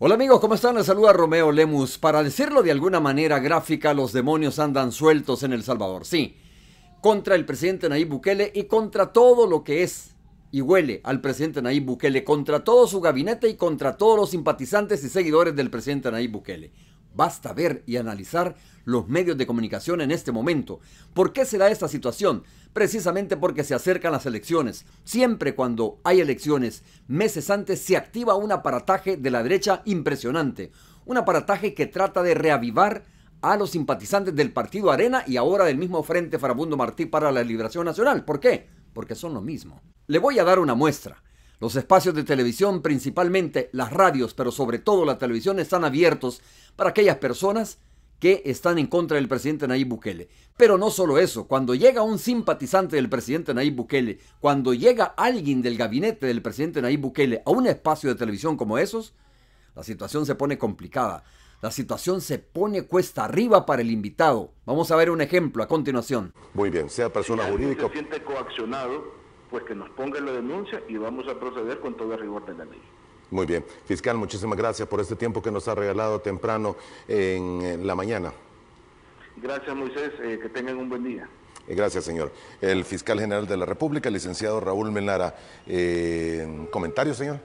Hola amigos, ¿cómo están? Les saluda Romeo Lemus. Para decirlo de alguna manera gráfica, los demonios andan sueltos en El Salvador, sí. Contra el presidente Nayib Bukele y contra todo lo que es y huele al presidente Nayib Bukele, contra todo su gabinete y contra todos los simpatizantes y seguidores del presidente Nayib Bukele. Basta ver y analizar los medios de comunicación en este momento. ¿Por qué se da esta situación? Precisamente porque se acercan las elecciones. Siempre cuando hay elecciones, meses antes se activa un aparataje de la derecha impresionante. Un aparataje que trata de reavivar a los simpatizantes del partido Arena y ahora del mismo Frente Farabundo Martí para la Liberación Nacional. ¿Por qué? Porque son lo mismo. Le voy a dar una muestra. Los espacios de televisión, principalmente las radios, pero sobre todo la televisión, están abiertos para aquellas personas que están en contra del presidente Nayib Bukele. Pero no solo eso, cuando llega un simpatizante del presidente Nayib Bukele, cuando llega alguien del gabinete del presidente Nayib Bukele a un espacio de televisión como esos, la situación se pone complicada. La situación se pone cuesta arriba para el invitado. Vamos a ver un ejemplo a continuación. Muy bien, sea persona jurídica. Se siente coaccionado pues que nos pongan la denuncia y vamos a proceder con todo el rigor de la ley. Muy bien. Fiscal, muchísimas gracias por este tiempo que nos ha regalado temprano en la mañana. Gracias, Moisés. Eh, que tengan un buen día. Eh, gracias, señor. El fiscal general de la República, licenciado Raúl Melara. Eh, ¿Comentario, señor?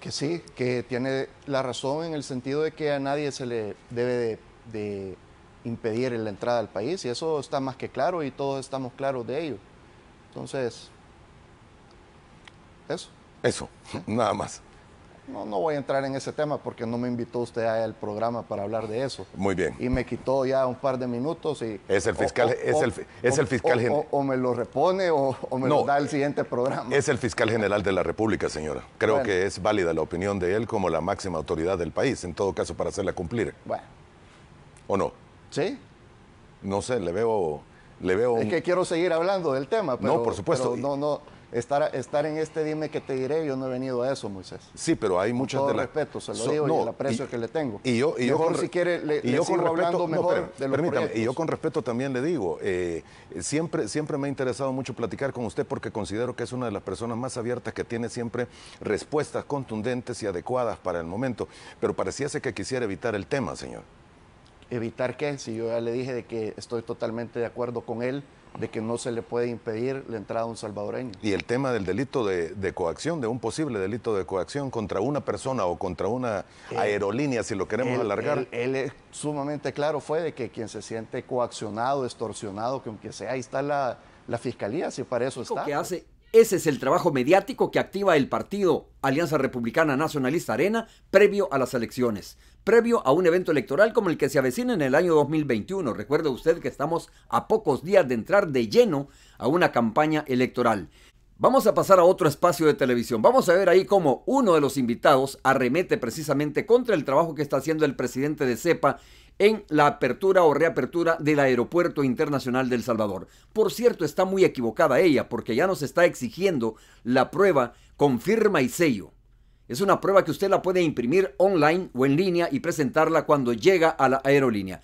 Que sí, que tiene la razón en el sentido de que a nadie se le debe de impedir la entrada al país y eso está más que claro y todos estamos claros de ello. Entonces, eso. Eso, nada más. No, no voy a entrar en ese tema porque no me invitó usted al programa para hablar de eso. Muy bien. Y me quitó ya un par de minutos y... Es el fiscal, es, el, es el fiscal general. O, me lo repone o, me lo da el siguiente programa. Es el fiscal general de la República, señora. Creo que es válida la opinión de él como la máxima autoridad del país, en todo caso para hacerla cumplir. Bueno. ¿O no? Sí. No sé, le veo... Le veo Es que quiero seguir hablando del tema, pero... No, por supuesto. no, no estar, estar en este dime que te diré, yo no he venido a eso, Moisés. Sí, pero hay muchas de respeto, se lo digo y el aprecio que le tengo. Y yo, y yo con, si quiere, le, respeto, hablando mejor permítame, Y yo con respeto también le digo, eh, siempre, siempre me ha interesado mucho platicar con usted porque considero que es una de las personas más abiertas que tiene siempre respuestas contundentes y adecuadas para el momento. Pero pareciese que quisiera evitar el tema, señor. ¿Evitar qué? Si yo ya le dije de que estoy totalmente de acuerdo con él de que no se le puede impedir la entrada a un salvadoreño. Y el tema del delito de, coacción, de un posible delito de coacción contra una persona o contra una aerolínea, si lo queremos alargar. Él es sumamente claro fue de que quien se siente coaccionado, extorsionado, que aunque sea, ahí está la, fiscalía, si para eso está. hace ese es el trabajo mediático que activa el partido Alianza Republicana Nacionalista Arena previo a las elecciones, previo a un evento electoral como el que se avecina en el año 2021. Recuerde usted que estamos a pocos días de entrar de lleno a una campaña electoral. Vamos a pasar a otro espacio de televisión. Vamos a ver ahí cómo uno de los invitados arremete precisamente contra el trabajo que está haciendo el presidente de CEPA en la apertura o reapertura del Aeropuerto Internacional del Salvador. Por cierto, está muy equivocada ella porque ya nos está exigiendo la prueba con firma y sello. Es una prueba que usted la puede imprimir online o en línea y presentarla cuando llega a la aerolínea.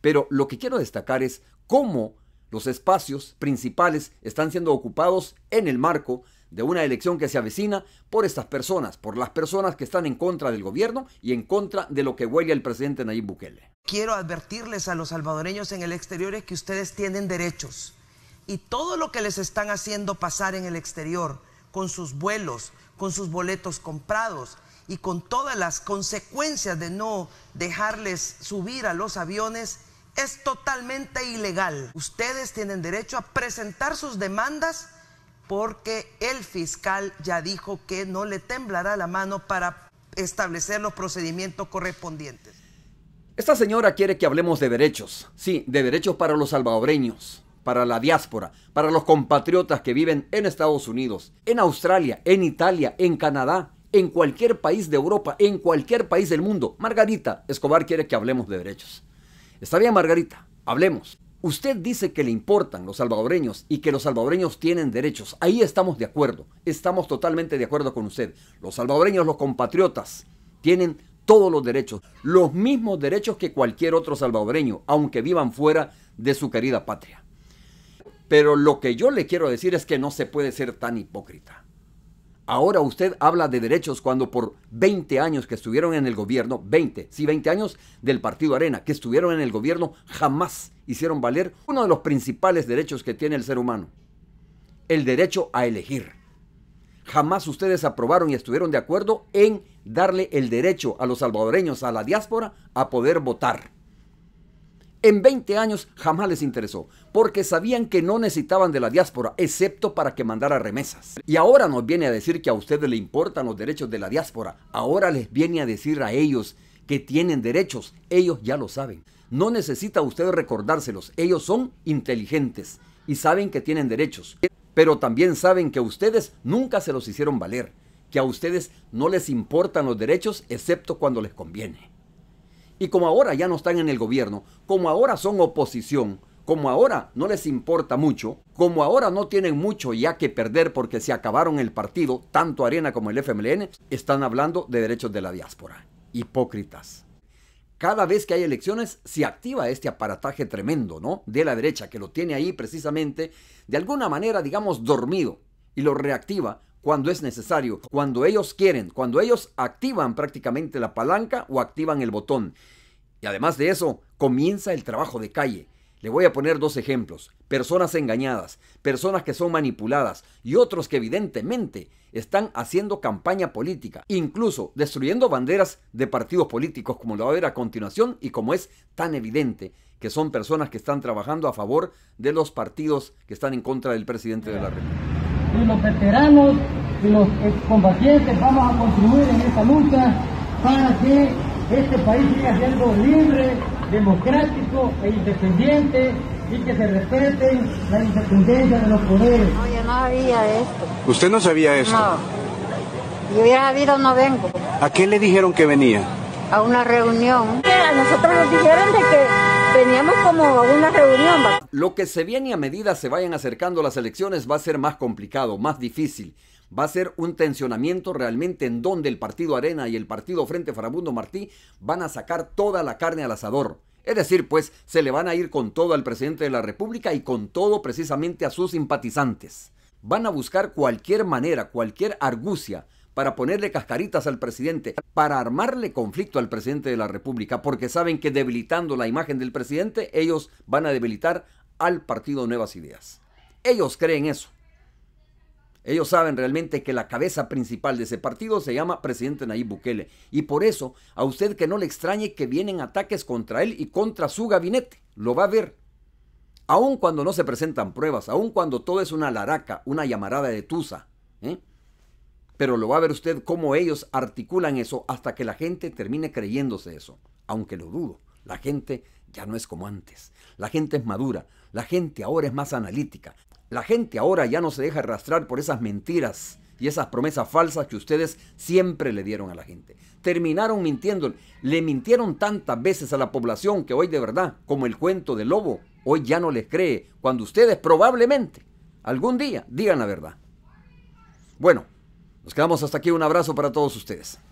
Pero lo que quiero destacar es cómo los espacios principales están siendo ocupados en el marco de una elección que se avecina por estas personas, por las personas que están en contra del gobierno y en contra de lo que huele el presidente Nayib Bukele. Quiero advertirles a los salvadoreños en el exterior que ustedes tienen derechos y todo lo que les están haciendo pasar en el exterior, con sus vuelos, con sus boletos comprados y con todas las consecuencias de no dejarles subir a los aviones, es totalmente ilegal. Ustedes tienen derecho a presentar sus demandas porque el fiscal ya dijo que no le temblará la mano para establecer los procedimientos correspondientes. Esta señora quiere que hablemos de derechos, sí, de derechos para los salvadoreños, para la diáspora, para los compatriotas que viven en Estados Unidos, en Australia, en Italia, en Canadá, en cualquier país de Europa, en cualquier país del mundo. Margarita Escobar quiere que hablemos de derechos. Está bien, Margarita, hablemos. Usted dice que le importan los salvadoreños y que los salvadoreños tienen derechos. Ahí estamos de acuerdo. Estamos totalmente de acuerdo con usted. Los salvadoreños, los compatriotas, tienen todos los derechos. Los mismos derechos que cualquier otro salvadoreño, aunque vivan fuera de su querida patria. Pero lo que yo le quiero decir es que no se puede ser tan hipócrita. Ahora usted habla de derechos cuando por 20 años que estuvieron en el gobierno, 20, sí, 20 años del Partido Arena, que estuvieron en el gobierno, jamás hicieron valer uno de los principales derechos que tiene el ser humano, el derecho a elegir. Jamás ustedes aprobaron y estuvieron de acuerdo en darle el derecho a los salvadoreños, a la diáspora, a poder votar en 20 años jamás les interesó, porque sabían que no necesitaban de la diáspora, excepto para que mandara remesas. Y ahora nos viene a decir que a ustedes le importan los derechos de la diáspora, ahora les viene a decir a ellos que tienen derechos, ellos ya lo saben. No necesita usted recordárselos, ellos son inteligentes y saben que tienen derechos, pero también saben que a ustedes nunca se los hicieron valer, que a ustedes no les importan los derechos excepto cuando les conviene. Y como ahora ya no están en el gobierno, como ahora son oposición, como ahora no les importa mucho, como ahora no tienen mucho ya que perder porque se acabaron el partido, tanto Arena como el FMLN, están hablando de derechos de la diáspora. Hipócritas. Cada vez que hay elecciones se activa este aparataje tremendo, ¿no? De la derecha, que lo tiene ahí precisamente, de alguna manera, digamos, dormido, y lo reactiva cuando es necesario, cuando ellos quieren, cuando ellos activan prácticamente la palanca o activan el botón. Y además de eso, comienza el trabajo de calle. Le voy a poner dos ejemplos. Personas engañadas, personas que son manipuladas y otros que evidentemente están haciendo campaña política, incluso destruyendo banderas de partidos políticos como lo va a ver a continuación y como es tan evidente que son personas que están trabajando a favor de los partidos que están en contra del presidente de la República y los veteranos y los combatientes vamos a contribuir en esta lucha para que este país siga siendo libre, democrático e independiente y que se respeten la independencia de los poderes. No, yo no sabía esto. ¿Usted no sabía esto? No. Si hubiera habido, no vengo. ¿A qué le dijeron que venía? A una reunión. A nosotros nos dijeron que veníamos como una reunión. Lo que se viene a medida se vayan acercando las elecciones va a ser más complicado, más difícil. Va a ser un tensionamiento realmente en donde el partido Arena y el partido Frente Farabundo Martí van a sacar toda la carne al asador. Es decir, pues se le van a ir con todo al presidente de la República y con todo precisamente a sus simpatizantes. Van a buscar cualquier manera, cualquier argucia para ponerle cascaritas al presidente, para armarle conflicto al presidente de la República, porque saben que debilitando la imagen del presidente, ellos van a debilitar al partido Nuevas Ideas. Ellos creen eso. Ellos saben realmente que la cabeza principal de ese partido se llama presidente Nayib Bukele. Y por eso, a usted que no le extrañe que vienen ataques contra él y contra su gabinete. Lo va a ver. Aun cuando no se presentan pruebas, aun cuando todo es una laraca, una llamarada de tusa. ¿eh? pero lo va a ver usted cómo ellos articulan eso hasta que la gente termine creyéndose eso, aunque lo dudo. La gente ya no es como antes. La gente es madura, la gente ahora es más analítica. La gente ahora ya no se deja arrastrar por esas mentiras y esas promesas falsas que ustedes siempre le dieron a la gente. Terminaron mintiendo, le mintieron tantas veces a la población que hoy de verdad, como el cuento del lobo, hoy ya no les cree, cuando ustedes probablemente algún día digan la verdad. Bueno, nos quedamos hasta aquí. Un abrazo para todos ustedes.